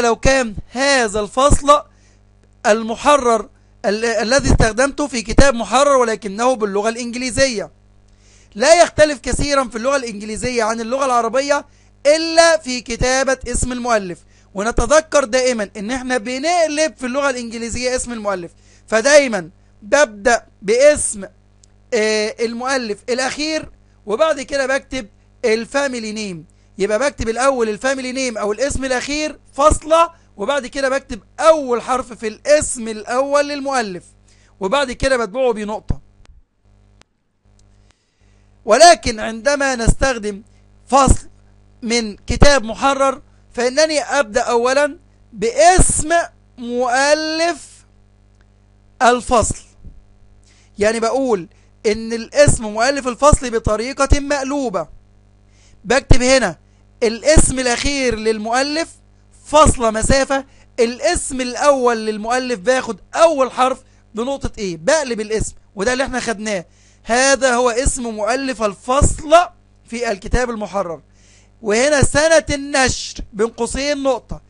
لو كان هذا الفصل المحرر الذي استخدمته في كتاب محرر ولكنه باللغة الإنجليزية لا يختلف كثيرا في اللغة الإنجليزية عن اللغة العربية إلا في كتابة اسم المؤلف ونتذكر دائما ان احنا بنقلب في اللغة الانجليزية اسم المؤلف فدايما ببدأ باسم آه، المؤلف الاخير وبعد كده بكتب الفاميلي نيم يبقى بكتب الأول الفاميلي نيم أو الاسم الأخير فاصلة وبعد كده بكتب أول حرف في الاسم الأول للمؤلف وبعد كده بتبعه بنقطة ولكن عندما نستخدم فصل من كتاب محرر فإنني أبدأ أولا باسم مؤلف الفصل يعني بقول إن الاسم مؤلف الفصل بطريقة مقلوبة بكتب هنا الاسم الأخير للمؤلف فاصلة مسافة الاسم الأول للمؤلف باخد أول حرف بنقطة إيه بقلب الاسم وده اللي احنا خدناه هذا هو اسم مؤلف الفصلة في الكتاب المحرر وهنا سنة النشر بين قوسين نقطة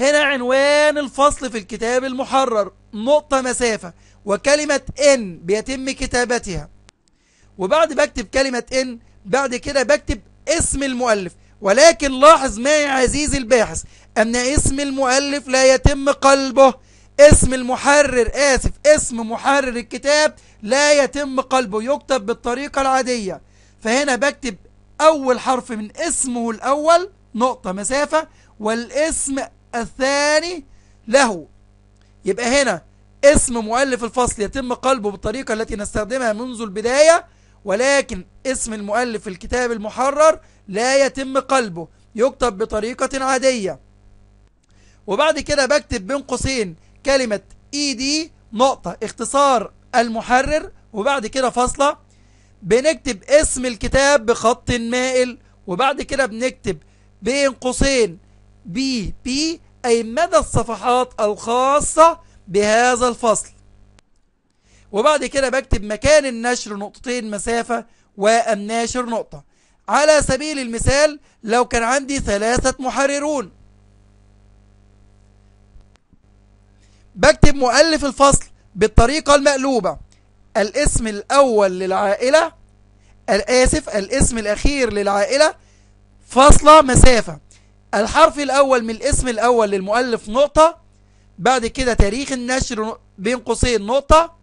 هنا عنوان الفصل في الكتاب المحرر نقطة مسافة وكلمة إن بيتم كتابتها وبعد بكتب كلمة إن بعد كده بكتب اسم المؤلف ولكن لاحظ معي عزيزي الباحث أن اسم المؤلف لا يتم قلبه اسم المحرر آسف اسم محرر الكتاب لا يتم قلبه يكتب بالطريقة العادية فهنا بكتب أول حرف من اسمه الأول نقطة مسافة والاسم الثاني له يبقى هنا اسم مؤلف الفصل يتم قلبه بالطريقة التي نستخدمها منذ البداية ولكن اسم المؤلف في الكتاب المحرر لا يتم قلبه يكتب بطريقة عادية وبعد كده بكتب بين قوسين كلمة اي e دي نقطة اختصار المحرر وبعد كده فاصلة بنكتب اسم الكتاب بخط مائل وبعد كده بنكتب بين قوسين بي بي أي مدى الصفحات الخاصة بهذا الفصل وبعد كده بكتب مكان النشر نقطتين مسافة والناشر نقطة على سبيل المثال لو كان عندي ثلاثة محررون بكتب مؤلف الفصل بالطريقة المقلوبة الاسم الأول للعائلة الآسف الاسم الأخير للعائلة فاصلة مسافة الحرف الأول من الاسم الأول للمؤلف نقطة بعد كده تاريخ النشر بين قوسين نقطة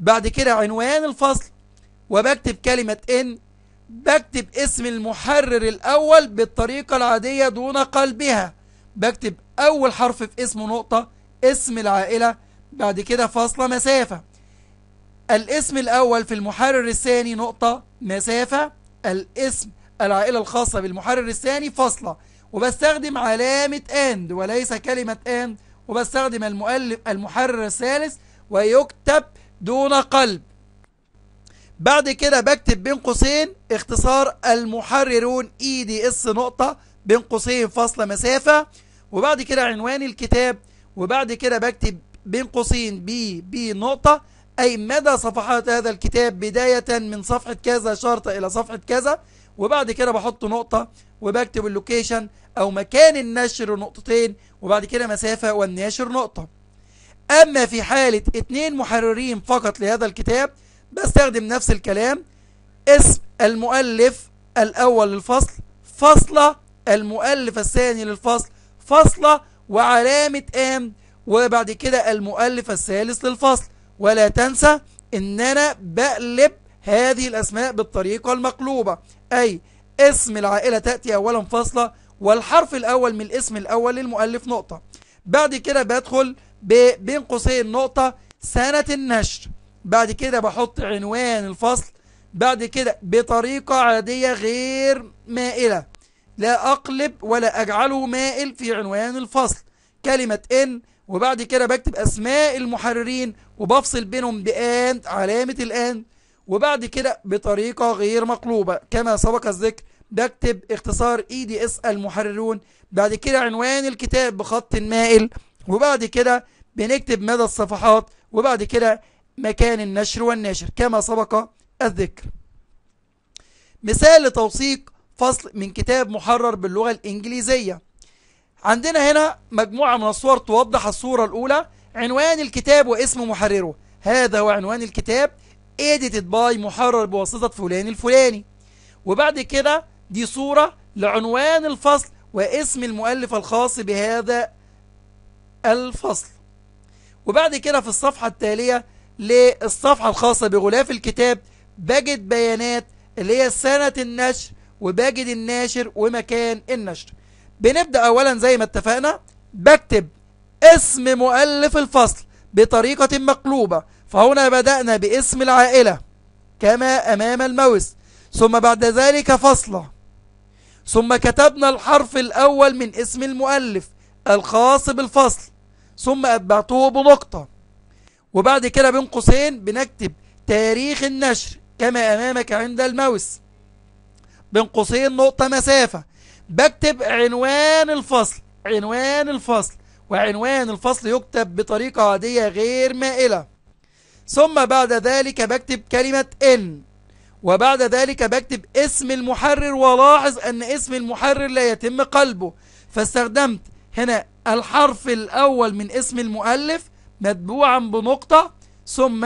بعد كده عنوان الفصل وبكتب كلمة إن بكتب اسم المحرر الأول بالطريقة العادية دون قلبها بكتب أول حرف في اسمه نقطة اسم العائلة بعد كده فاصلة مسافة الاسم الأول في المحرر الثاني نقطة مسافة الاسم العائلة الخاصة بالمحرر الثاني فاصلة وبستخدم علامة اند وليس كلمة اند وبستخدم المؤلف المحرر الثالث ويكتب دون قلب بعد كده بكتب بين قوسين اختصار المحررون اي دي اس نقطة بين قوسين فاصلة مسافة وبعد كده عنوان الكتاب وبعد كده بكتب بين قوسين بي بي نقطة أي مدى صفحات هذا الكتاب بداية من صفحة كذا شرطة إلى صفحة كذا وبعد كده بحط نقطة وبكتب اللوكيشن أو مكان النشر نقطتين وبعد كده مسافة والنشر نقطة أما في حالة اتنين محررين فقط لهذا الكتاب بستخدم نفس الكلام اسم المؤلف الأول للفصل فصلة المؤلف الثاني للفصل فصلة وعلامة آم وبعد كده المؤلف الثالث للفصل ولا تنسى ان انا بقلب هذه الاسماء بالطريقة المقلوبة اي اسم العائلة تأتي اولا فاصلة والحرف الاول من الاسم الاول للمؤلف نقطة بعد كده بدخل بين قوسين نقطة سنة النشر بعد كده بحط عنوان الفصل بعد كده بطريقة عادية غير مائلة لا أقلب ولا أجعله مائل في عنوان الفصل كلمة إن وبعد كده بكتب أسماء المحررين وبفصل بينهم بآن علامة الآن وبعد كده بطريقة غير مقلوبة كما سبق الذكر بكتب اختصار اي دي اس المحررون بعد كده عنوان الكتاب بخط مائل وبعد كده بنكتب مدى الصفحات وبعد كده مكان النشر والناشر كما سبق الذكر مثال لتوثيق فصل من كتاب محرر باللغة الإنجليزية عندنا هنا مجموعة من الصور توضح الصورة الأولى عنوان الكتاب واسم محرره هذا هو عنوان الكتاب edited by محرر بواسطة فلان الفلاني وبعد كده دي صورة لعنوان الفصل واسم المؤلف الخاص بهذا الفصل وبعد كده في الصفحة التالية للصفحة الخاصة بغلاف الكتاب بجد بيانات اللي هي سنة النشر وبجد الناشر ومكان النشر بنبدأ أولا زي ما اتفقنا بكتب اسم مؤلف الفصل بطريقة مقلوبة فهنا بدأنا باسم العائلة كما أمام الموس ثم بعد ذلك فصله ثم كتبنا الحرف الأول من اسم المؤلف الخاص بالفصل ثم أتبعته بنقطة وبعد كده بين قوسين بنكتب تاريخ النشر كما أمامك عند الماوس بين قوسين نقطة مسافة بكتب عنوان الفصل عنوان الفصل وعنوان الفصل يكتب بطريقة عادية غير مائلة ثم بعد ذلك بكتب كلمة إن وبعد ذلك بكتب اسم المحرر ولاحظ أن اسم المحرر لا يتم قلبه فاستخدمت هنا الحرف الأول من اسم المؤلف متبوعا بنقطة ثم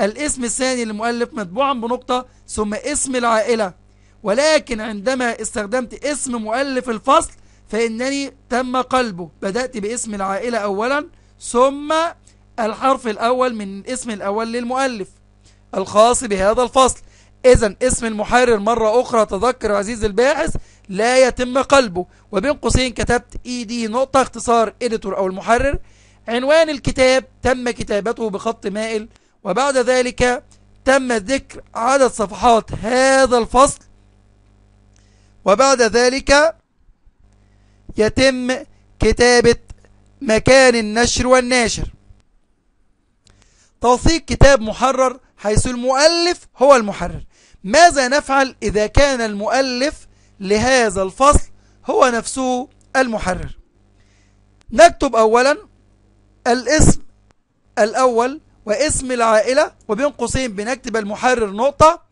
الاسم الثاني للمؤلف متبوعا بنقطة ثم اسم العائلة ولكن عندما استخدمت اسم مؤلف الفصل فإنني تم قلبه بدأت باسم العائلة أولا ثم الحرف الأول من الاسم الأول للمؤلف الخاص بهذا الفصل إذا اسم المحرر مرة أخرى تذكر عزيز الباحث لا يتم قلبه وبين قوسين كتبت اي دي نقطة اختصار اديتور او المحرر عنوان الكتاب تم كتابته بخط مائل وبعد ذلك تم ذكر عدد صفحات هذا الفصل وبعد ذلك يتم كتابة مكان النشر والناشر توثيق كتاب محرر حيث المؤلف هو المحرر ماذا نفعل إذا كان المؤلف لهذا الفصل هو نفسه المحرر نكتب أولا الاسم الأول واسم العائلة وبين قوسين بنكتب المحرر نقطة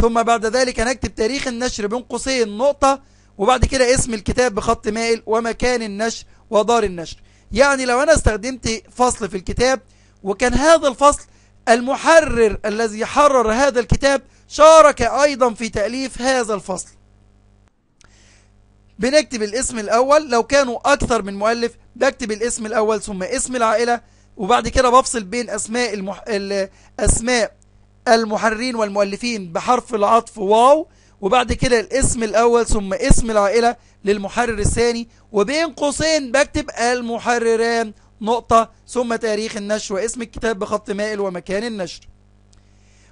ثم بعد ذلك نكتب تاريخ النشر بين قوسين نقطة وبعد كده اسم الكتاب بخط مائل ومكان النشر ودار النشر يعني لو أنا استخدمت فصل في الكتاب وكان هذا الفصل المحرر الذي حرر هذا الكتاب شارك أيضا في تأليف هذا الفصل بنكتب الاسم الأول لو كانوا أكثر من مؤلف بكتب الاسم الأول ثم اسم العائلة وبعد كده بفصل بين أسماء, المح... أسماء المحررين والمؤلفين بحرف العطف واو وبعد كده الاسم الأول ثم اسم العائلة للمحرر الثاني وبين قوسين بكتب المحرران نقطة ثم تاريخ النشر واسم الكتاب بخط مائل ومكان النشر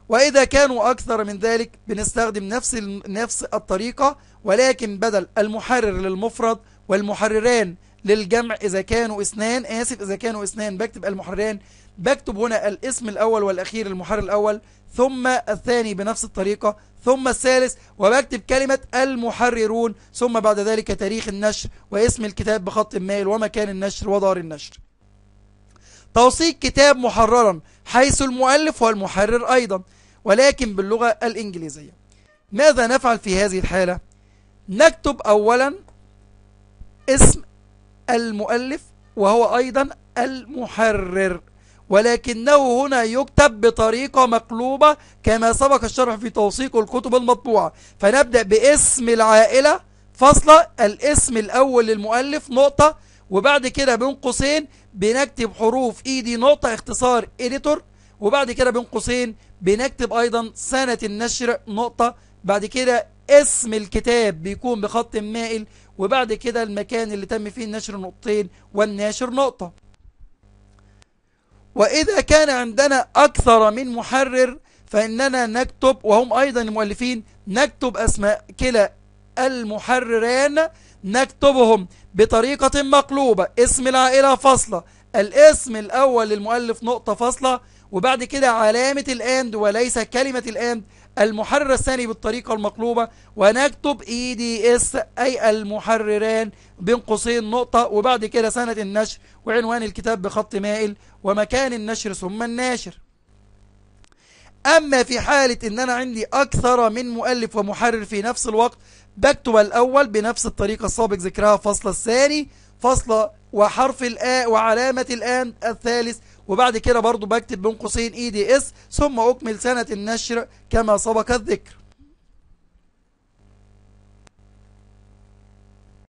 وإذا كانوا أكثر من ذلك بنستخدم نفس نفس الطريقة ولكن بدل المحرر للمفرد والمحرران للجمع إذا كانوا اثنان آسف إذا كانوا اثنان بكتب المحرران بكتب هنا الاسم الأول والأخير المحرر الأول ثم الثاني بنفس الطريقة ثم الثالث وبكتب كلمة المحررون ثم بعد ذلك تاريخ النشر واسم الكتاب بخط مائل ومكان النشر ودار النشر توصيق كتاب محررا حيث المؤلف والمحرر أيضا ولكن باللغة الإنجليزية ماذا نفعل في هذه الحالة؟ نكتب أولا اسم المؤلف وهو أيضا المحرر ولكنه هنا يكتب بطريقة مقلوبة كما سبق الشرح في توثيق الكتب المطبوعة فنبدأ باسم العائلة فاصلة الاسم الأول للمؤلف نقطة وبعد كده بين قوسين بنكتب حروف اي e دي نقطة اختصار اديتور وبعد كده بين قوسين بنكتب ايضا سنة النشر نقطة بعد كده اسم الكتاب بيكون بخط مائل وبعد كده المكان اللي تم فيه النشر نقطتين والناشر نقطة وإذا كان عندنا أكثر من محرر فإننا نكتب وهم أيضا المؤلفين نكتب أسماء كلا المحرران نكتبهم بطريقة مقلوبة اسم العائلة فصلة الاسم الأول للمؤلف نقطة فصلة وبعد كده علامة الآند وليس كلمة الآند المحرر الثاني بالطريقة المقلوبة ونكتب اي دي اس اي المحرران بين قوسين نقطة وبعد كده سنة النشر وعنوان الكتاب بخط مائل ومكان النشر ثم الناشر اما في حالة ان انا عندي اكثر من مؤلف ومحرر في نفس الوقت بكتب الاول بنفس الطريقة السابق ذكرها فصل الثاني فصل وحرف الآ وعلامة الآن الثالث وبعد كده برضو بكتب بين قوسين اي دي اس ثم اكمل سنة النشر كما سبق الذكر